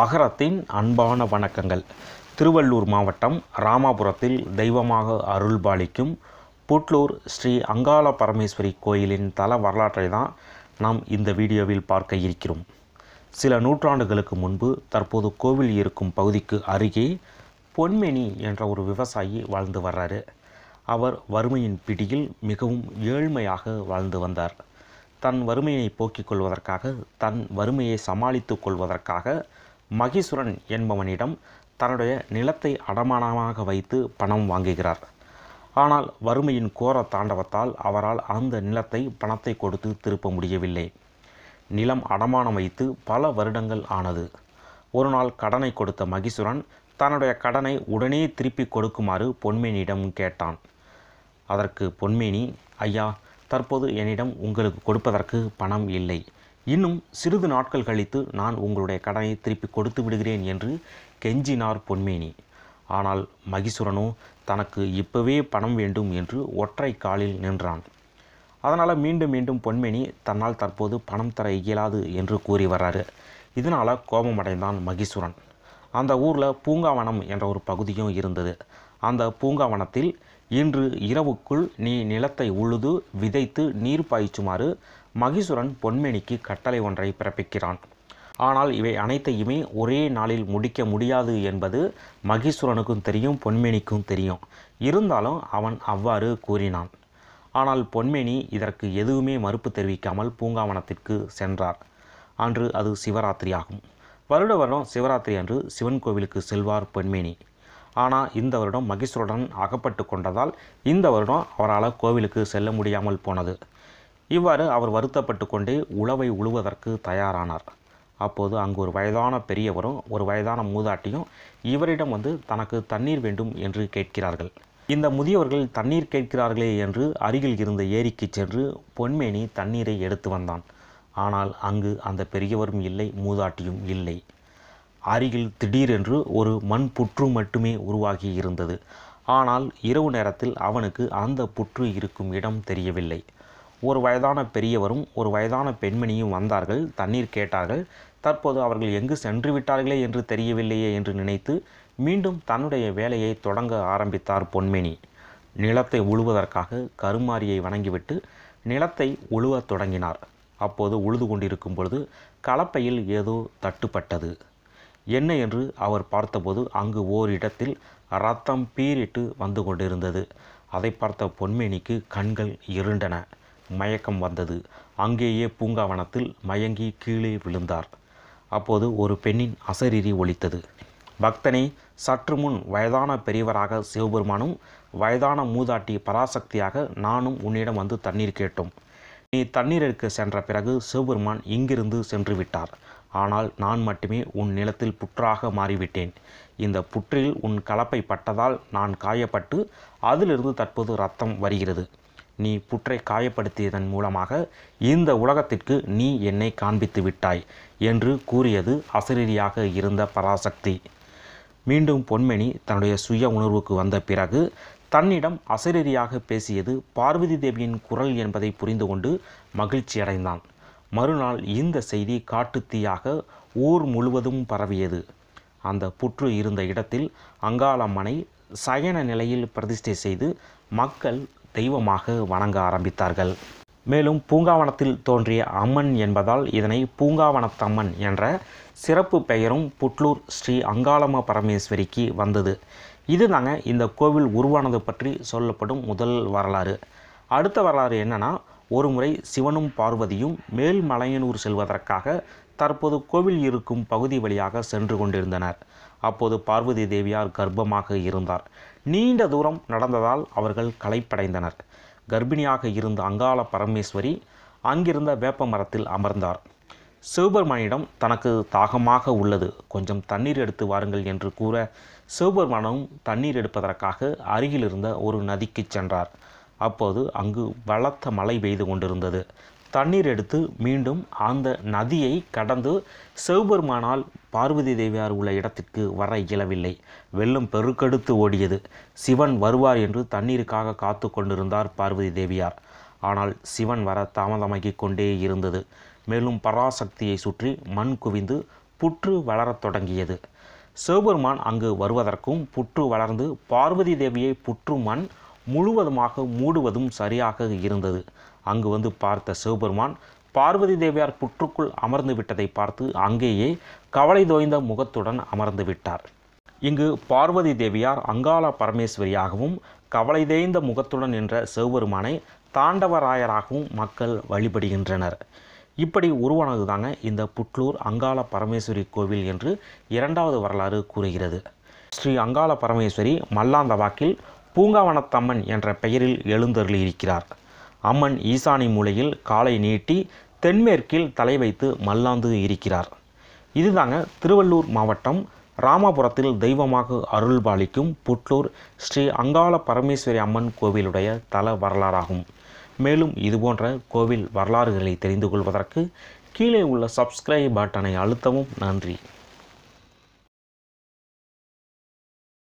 அகரத்தின் அன்பான வணக்கங்கள் திருவள்ளூர் மாவட்டம் ராமாபுரத்தில் தெய்வமாக அருள்பாலிக்கும் புட்லூர் ஸ்ரீ அங்காள பரமேஸ்வரி கோயிலின் தல வரலாற்றை தான் நாம் இந்த வீடியோவில் பார்க்க இருக்கிறோம் சில நூற்றாண்டுகளுக்கு முன்பு தற்போது கோவில் இருக்கும் பகுதிக்கு அருகே பொன்மெனி என்ற ஒரு விவசாயி வாழ்ந்து வர்றாரு அவர் வறுமையின் பிடியில் மிகவும் ஏழ்மையாக வாழ்ந்து வந்தார் தன் வறுமையை போக்கிக் கொள்வதற்காக தன் வறுமையை சமாளித்துக் கொள்வதற்காக மகிசுரன் என்பவனிடம் தன்னுடைய நிலத்தை அடமானமாக வைத்து பணம் வாங்குகிறார் ஆனால் வறுமையின் கோர தாண்டவத்தால் அவரால் அந்த நிலத்தை பணத்தை கொடுத்து திருப்ப முடியவில்லை நிலம் அடமானம் வைத்து பல வருடங்கள் ஆனது ஒரு நாள் கடனை கொடுத்த மகிசுரன் தன்னுடைய கடனை உடனே திருப்பி கொடுக்குமாறு பொன்மேனியிடம் கேட்டான் அதற்கு பொன்மேனி ஐயா தற்போது என்னிடம் உங்களுக்கு கொடுப்பதற்கு பணம் இல்லை இன்னும் சிறிது நாட்கள் கழித்து நான் உங்களுடைய கடனை திருப்பி கொடுத்து விடுகிறேன் என்று கெஞ்சினார் பொன்மேனி ஆனால் மகிசுரனோ தனக்கு இப்பவே பணம் வேண்டும் என்று ஒற்றை காலில் நின்றான் அதனால் மீண்டும் மீண்டும் பொன்மேனி தன்னால் தற்போது பணம் தர இயலாது என்று கூறி வர்றாரு இதனால் கோபமடைந்தான் மகிசுரன் அந்த ஊரில் பூங்காவனம் என்ற ஒரு பகுதியும் இருந்தது அந்த பூங்காவனத்தில் இன்று இரவுக்குள் நீ நிலத்தை உழுது விதைத்து நீர் பாய்ச்சுமாறு மகிசுரன் பொன்மேனிக்கு கட்டளை ஒன்றை பிறப்பிக்கிறான் ஆனால் இவை அனைத்தையுமே ஒரே நாளில் முடிக்க முடியாது என்பது மகிசுரனுக்கும் தெரியும் பொன்மேனிக்கும் தெரியும் இருந்தாலும் அவன் அவ்வாறு கூறினான் ஆனால் பொன்மேனி இதற்கு எதுவுமே மறுப்பு தெரிவிக்காமல் பூங்காவனத்திற்கு சென்றார் அன்று அது சிவராத்திரி ஆகும் வருட வருடம் சிவராத்திரி அன்று சிவன் கோவிலுக்கு செல்வார் பொன்மேனி ஆனால் இந்த வருடம் மகிசுரனுடன் அகப்பட்டு கொண்டதால் இந்த வருடம் அவரால் கோவிலுக்கு செல்ல முடியாமல் போனது இவ்வாறு அவர் வருத்தப்பட்டு கொண்டே உழவை உழுவதற்கு தயாரானார் அப்போது அங்கு ஒரு வயதான பெரியவரும் ஒரு வயதான மூதாட்டியும் இவரிடம் வந்து தனக்கு தண்ணீர் வேண்டும் என்று கேட்கிறார்கள் இந்த முதியவர்கள் தண்ணீர் கேட்கிறார்களே என்று அருகில் இருந்த ஏரிக்கு சென்று பொன்மேனி தண்ணீரை எடுத்து வந்தான் ஆனால் அங்கு அந்த பெரியவரும் இல்லை மூதாட்டியும் இல்லை அருகில் திடீரென்று ஒரு மண் புற்று மட்டுமே உருவாகி இருந்தது ஆனால் இரவு நேரத்தில் அவனுக்கு அந்த புற்று இருக்கும் இடம் தெரியவில்லை ஒரு வயதான பெரியவரும் ஒரு வயதான பெண்மணியும் வந்தார்கள் தண்ணீர் கேட்டார்கள் தற்போது அவர்கள் எங்கு சென்று விட்டார்களே என்று தெரியவில்லையே என்று நினைத்து மீண்டும் தன்னுடைய வேலையை தொடங்க ஆரம்பித்தார் பொன்மேனி நிலத்தை உழுவதற்காக கருமாரியை வணங்கிவிட்டு நிலத்தை உழுவத் தொடங்கினார் அப்போது உழுது கொண்டிருக்கும் பொழுது கலப்பையில் ஏதோ தட்டுப்பட்டது என்ன என்று அவர் பார்த்தபோது அங்கு ஓரிடத்தில் ரத்தம் பீரிட்டு வந்து கொண்டிருந்தது அதை பார்த்த பொன்மேனிக்கு கண்கள் இருண்டன மயக்கம் வந்தது அங்கேயே பூங்காவனத்தில் மயங்கி கீழே விழுந்தார் அப்போது ஒரு பெண்ணின் அசரீரி ஒலித்தது பக்தனை சற்று முன் வயதான பெரியவராக சிவபெருமானும் வயதான மூதாட்டி பராசக்தியாக நானும் உன்னிடம் வந்து தண்ணீர் கேட்டோம் நீ தண்ணீருக்கு சென்ற பிறகு சிவபெருமான் இங்கிருந்து சென்று விட்டார் ஆனால் நான் மட்டுமே உன் நிலத்தில் புற்றாக மாறிவிட்டேன் இந்த புற்றில் உன் கலப்பை பட்டதால் நான் காயப்பட்டு அதிலிருந்து தற்போது ரத்தம் வருகிறது நீ புற்றை காயப்படுத்தியதன் மூலமாக இந்த உலகத்திற்கு நீ என்னை காண்பித்து விட்டாய் என்று கூறியது அசரீரியாக இருந்த பராசக்தி மீண்டும் பொன்மணி தன்னுடைய சுய உணர்வுக்கு வந்த பிறகு தன்னிடம் அசரீரியாக பேசியது பார்வதி தேவியின் குரல் என்பதை புரிந்து கொண்டு மகிழ்ச்சி அடைந்தான் மறுநாள் இந்த செய்தி காட்டுத்தீயாக ஊர் முழுவதும் பரவியது அந்த புற்று இருந்த இடத்தில் அங்காளம்மனை சயன நிலையில் பிரதிஷ்டை செய்து மக்கள் தெய்வமாக வணங்க ஆரம்பித்தார்கள் மேலும் பூங்காவனத்தில் தோன்றிய அம்மன் என்பதால் இதனை பூங்காவனத்தம்மன் என்ற சிறப்பு பெயரும் புட்லூர் ஸ்ரீ அங்காளம்ம பரமேஸ்வரிக்கு வந்தது இது தாங்க இந்த கோவில் உருவானது பற்றி சொல்லப்படும் முதல் வரலாறு அடுத்த வரலாறு என்னென்னா ஒருமுறை சிவனும் பார்வதியும் மேல்மலையனூர் செல்வதற்காக தற்போது கோவில் இருக்கும் பகுதி வழியாக சென்று கொண்டிருந்தனர் அப்போது பார்வதி தேவியார் கர்ப்பமாக இருந்தார் நீண்ட தூரம் நடந்ததால் அவர்கள் களைப்படைந்தனர் கர்ப்பிணியாக இருந்த அங்காள பரமேஸ்வரி அங்கிருந்த வேப்ப மரத்தில் அமர்ந்தார் சிவபெருமானிடம் தனக்கு தாகமாக உள்ளது கொஞ்சம் தண்ணீர் எடுத்து வாருங்கள் என்று கூற சிவபெருமானும் தண்ணீர் எடுப்பதற்காக அருகிலிருந்த ஒரு நதிக்கு சென்றார் அப்போது அங்கு பலத்த மழை பெய்து கொண்டிருந்தது தண்ணீர் எடுத்து மீண்டும் அந்த நதியை கடந்து சிவபெருமானால் பார்வதி தேவியார் உள்ள இடத்திற்கு வர இயலவில்லை வெள்ளம் பெருக்கெடுத்து ஓடியது சிவன் வருவார் என்று தண்ணீருக்காக காத்து கொண்டிருந்தார் பார்வதி தேவியார் ஆனால் சிவன் வர தாமதமாகிக் கொண்டே இருந்தது மேலும் பராசக்தியை சுற்றி மண் குவிந்து புற்று வளரத் தொடங்கியது சிவபெருமான் அங்கு வருவதற்கும் புற்று வளர்ந்து பார்வதி தேவியை புற்று மண் முழுவதுமாக மூடுவதும் சரியாக இருந்தது அங்கு வந்து பார்த்த சிவபெருமான் பார்வதி தேவியார் புற்றுக்குள் அமர்ந்து விட்டதை பார்த்து அங்கேயே கவலை தோய்ந்த முகத்துடன் அமர்ந்து விட்டார் இங்கு பார்வதி தேவியார் அங்காள பரமேஸ்வரியாகவும் கவலை தேய்ந்த முகத்துடன் நின்ற சிவபெருமானை தாண்டவராயராகவும் மக்கள் வழிபடுகின்றனர் இப்படி உருவானது தாங்க இந்த புட்லூர் அங்காள பரமேஸ்வரி கோவில் என்று இரண்டாவது வரலாறு கூறுகிறது ஸ்ரீ அங்காள பரமேஸ்வரி மல்லாந்த வாக்கில் பூங்காவனத்தம்மன் என்ற பெயரில் எழுந்தருளியிருக்கிறார் அம்மன் ஈசானி மூலையில் காலை நீட்டி தென்மேற்கில் தலை வைத்து மல்லாந்து இருக்கிறார் இதுதாங்க திருவள்ளூர் மாவட்டம் ராமபுரத்தில் தெய்வமாக அருள்பாலிக்கும் புட்லூர் ஸ்ரீ அங்காள பரமேஸ்வரி அம்மன் கோவிலுடைய தல வரலாறாகும் மேலும் இதுபோன்ற கோவில் வரலாறுகளை தெரிந்து கொள்வதற்கு கீழே உள்ள சப்ஸ்கிரைப் பட்டனை அழுத்தவும் நன்றி